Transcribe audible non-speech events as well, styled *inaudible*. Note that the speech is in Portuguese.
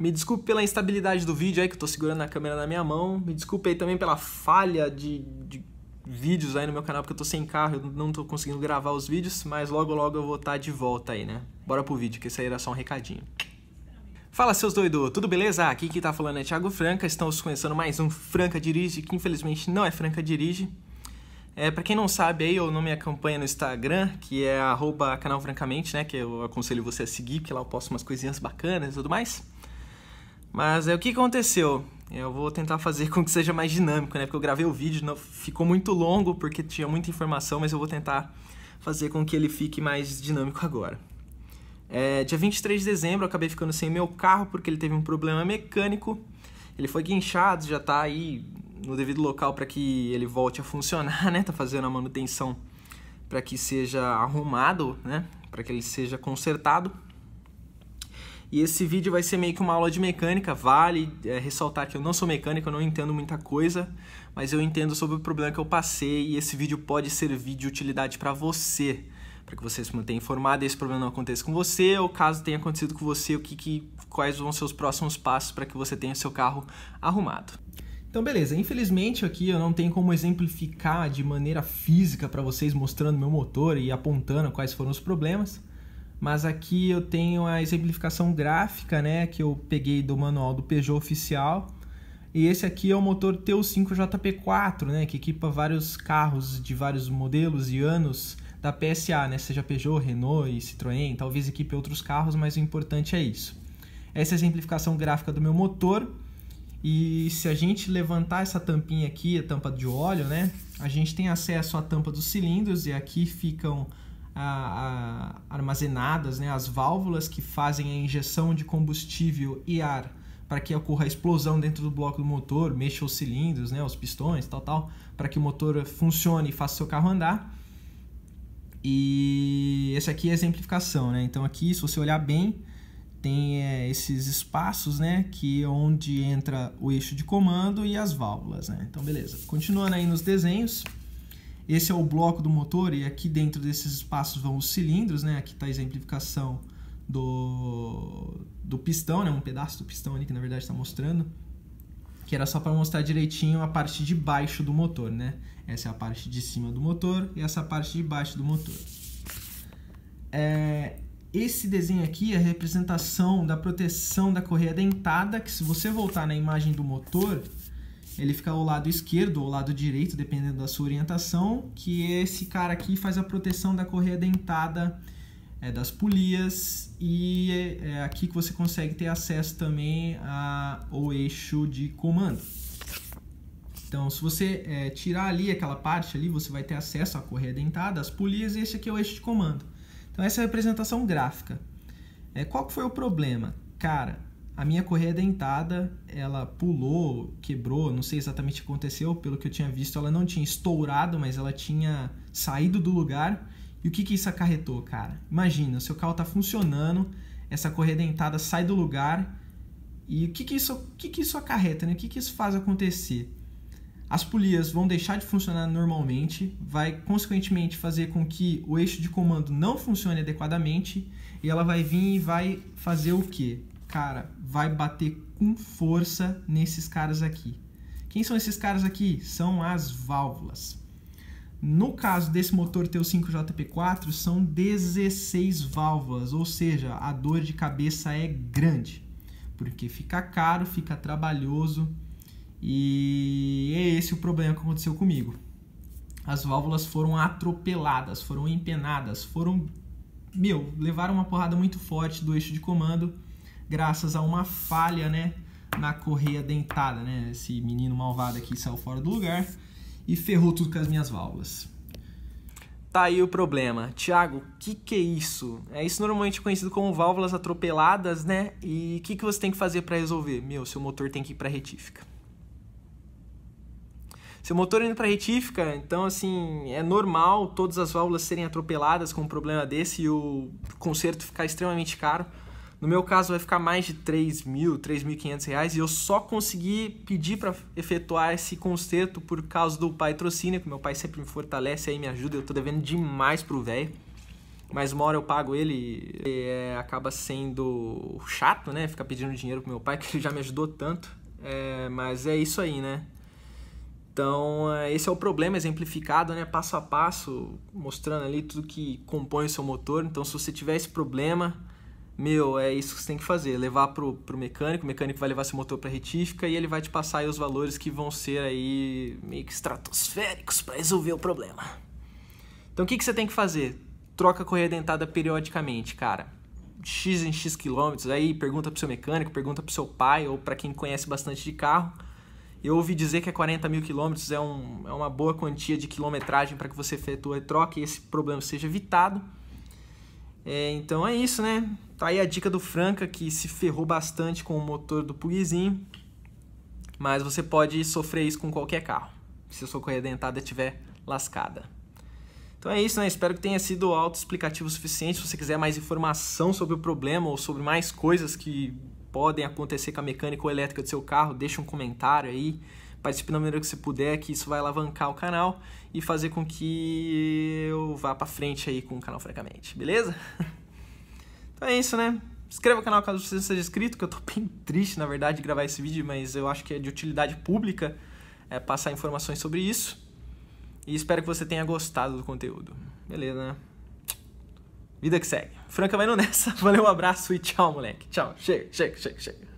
Me desculpe pela instabilidade do vídeo aí, que eu tô segurando a câmera na minha mão. Me desculpe aí também pela falha de, de vídeos aí no meu canal, porque eu tô sem carro, eu não tô conseguindo gravar os vídeos, mas logo logo eu vou estar tá de volta aí, né? Bora pro vídeo, que isso aí era só um recadinho. Fala seus doido, tudo beleza? Aqui quem tá falando é Thiago Franca, estamos começando mais um Franca Dirige, que infelizmente não é Franca Dirige. É, para quem não sabe aí, eu não me acompanha no Instagram, que é arroba canalfrancamente, né? Que eu aconselho você a seguir, porque lá eu posto umas coisinhas bacanas e tudo mais. Mas é o que aconteceu. Eu vou tentar fazer *laughs* com que seja mais dinâmico, né? Porque eu gravei o vídeo, não, ficou muito longo porque tinha muita informação, mas eu vou tentar fazer com que ele fique mais dinâmico agora. É, dia 23 de dezembro eu acabei ficando sem meu carro porque ele teve um problema mecânico. Ele foi guinchado, já está aí no devido local para que ele volte a funcionar, *laughs* né? Tá fazendo a manutenção para que seja arrumado, né? Para que ele seja consertado. E esse vídeo vai ser meio que uma aula de mecânica, vale é, ressaltar que eu não sou mecânico, eu não entendo muita coisa, mas eu entendo sobre o problema que eu passei e esse vídeo pode servir de utilidade para você, para que você se mantenha informado e esse problema não aconteça com você, ou caso tenha acontecido com você, o que, que quais vão ser os próximos passos para que você tenha seu carro arrumado. Então, beleza. Infelizmente, aqui eu não tenho como exemplificar de maneira física para vocês mostrando meu motor e apontando quais foram os problemas mas aqui eu tenho a exemplificação gráfica, né, que eu peguei do manual do Peugeot oficial. E esse aqui é o motor TU5 JP4, né, que equipa vários carros de vários modelos e anos da PSA, né, seja Peugeot, Renault e Citroën, talvez equipe outros carros, mas o importante é isso. Essa é a exemplificação gráfica do meu motor. E se a gente levantar essa tampinha aqui, a tampa de óleo, né, a gente tem acesso à tampa dos cilindros e aqui ficam a, a, armazenadas, né, as válvulas que fazem a injeção de combustível e ar para que ocorra a explosão dentro do bloco do motor, mexa os cilindros, né, os pistões, tal, tal, para que o motor funcione e faça seu carro andar. E esse aqui é a exemplificação, né? Então aqui, se você olhar bem, tem é, esses espaços, né, que é onde entra o eixo de comando e as válvulas, né? Então beleza. Continuando aí nos desenhos. Esse é o bloco do motor e aqui dentro desses espaços vão os cilindros, né? Aqui está a exemplificação do, do pistão, né? Um pedaço do pistão ali que na verdade está mostrando. Que era só para mostrar direitinho a parte de baixo do motor, né? Essa é a parte de cima do motor e essa parte de baixo do motor. É, esse desenho aqui é a representação da proteção da correia dentada, que se você voltar na imagem do motor, ele fica ao lado esquerdo ou ao lado direito, dependendo da sua orientação, que esse cara aqui faz a proteção da correia dentada é, das polias e é, é aqui que você consegue ter acesso também ao eixo de comando. Então, se você é, tirar ali aquela parte ali, você vai ter acesso à correia dentada, às polias e esse aqui é o eixo de comando. Então, essa é a representação gráfica. É, qual que foi o problema? Cara, a minha correia dentada, ela pulou, quebrou, não sei exatamente o que aconteceu, pelo que eu tinha visto, ela não tinha estourado, mas ela tinha saído do lugar. E o que, que isso acarretou, cara? Imagina, o seu carro tá funcionando, essa correia dentada sai do lugar. E o que, que, isso, o que, que isso acarreta, né? O que, que isso faz acontecer? As polias vão deixar de funcionar normalmente, vai consequentemente fazer com que o eixo de comando não funcione adequadamente e ela vai vir e vai fazer o quê? cara, vai bater com força nesses caras aqui. Quem são esses caras aqui? São as válvulas. No caso desse motor teu 5JP4, são 16 válvulas, ou seja, a dor de cabeça é grande, porque fica caro, fica trabalhoso e é esse o problema que aconteceu comigo. As válvulas foram atropeladas, foram empenadas, foram. Meu, levaram uma porrada muito forte do eixo de comando graças a uma falha, né, na correia dentada, né? Esse menino malvado aqui saiu fora do lugar e ferrou tudo com as minhas válvulas. Tá aí o problema. Tiago, o que, que é isso? É isso normalmente conhecido como válvulas atropeladas, né? E o que, que você tem que fazer para resolver? Meu, seu motor tem que ir para retífica. Seu motor indo para retífica, então assim, é normal todas as válvulas serem atropeladas com um problema desse e o conserto ficar extremamente caro. No meu caso, vai ficar mais de 3 mil, 3.500 reais. E eu só consegui pedir para efetuar esse concerto por causa do patrocínio, que meu pai sempre me fortalece aí, me ajuda. Eu tô devendo demais pro velho. Mas uma hora eu pago ele e é, acaba sendo chato, né? Ficar pedindo dinheiro pro meu pai, *laughs* que ele já me ajudou tanto. É, mas é isso aí, né? Então, é, esse é o problema exemplificado, né? Passo a passo, mostrando ali tudo que compõe o seu motor. Então, se você tiver esse problema, meu, é isso que você tem que fazer, levar pro, pro mecânico, o mecânico vai levar seu motor para retífica e ele vai te passar aí os valores que vão ser aí meio que estratosféricos para resolver o problema. Então o que, que você tem que fazer? Troca a correia dentada periodicamente, cara. X em X quilômetros, aí pergunta pro seu mecânico, pergunta pro seu pai ou para quem conhece bastante de carro. Eu ouvi dizer que é a 40 mil quilômetros é, um, é uma boa quantia de quilometragem para que você efetue a troca e esse problema seja evitado. É, então é isso, né? Tá aí a dica do Franca, que se ferrou bastante com o motor do Pugzinho. Mas você pode sofrer isso com qualquer carro, se a sua correia dentada estiver lascada. Então é isso, né? Espero que tenha sido autoexplicativo o suficiente. Se você quiser mais informação sobre o problema ou sobre mais coisas que podem acontecer com a mecânica ou elétrica do seu carro, deixa um comentário aí. Participe da maneira que você puder, que isso vai alavancar o canal e fazer com que eu vá pra frente aí com o canal francamente, beleza? *laughs* Então é isso, né? Inscreva o canal caso você seja inscrito, que eu tô *laughs* bem triste, na verdade, de gravar esse vídeo, mas eu acho que é de utilidade pública é, passar informações sobre isso. E espero que você tenha gostado do conteúdo. Beleza, né? Vida que segue. Franca vai no *laughs* nessa. Valeu, um abraço e tchau, moleque. Tchau. Chega, chega, chega, chega.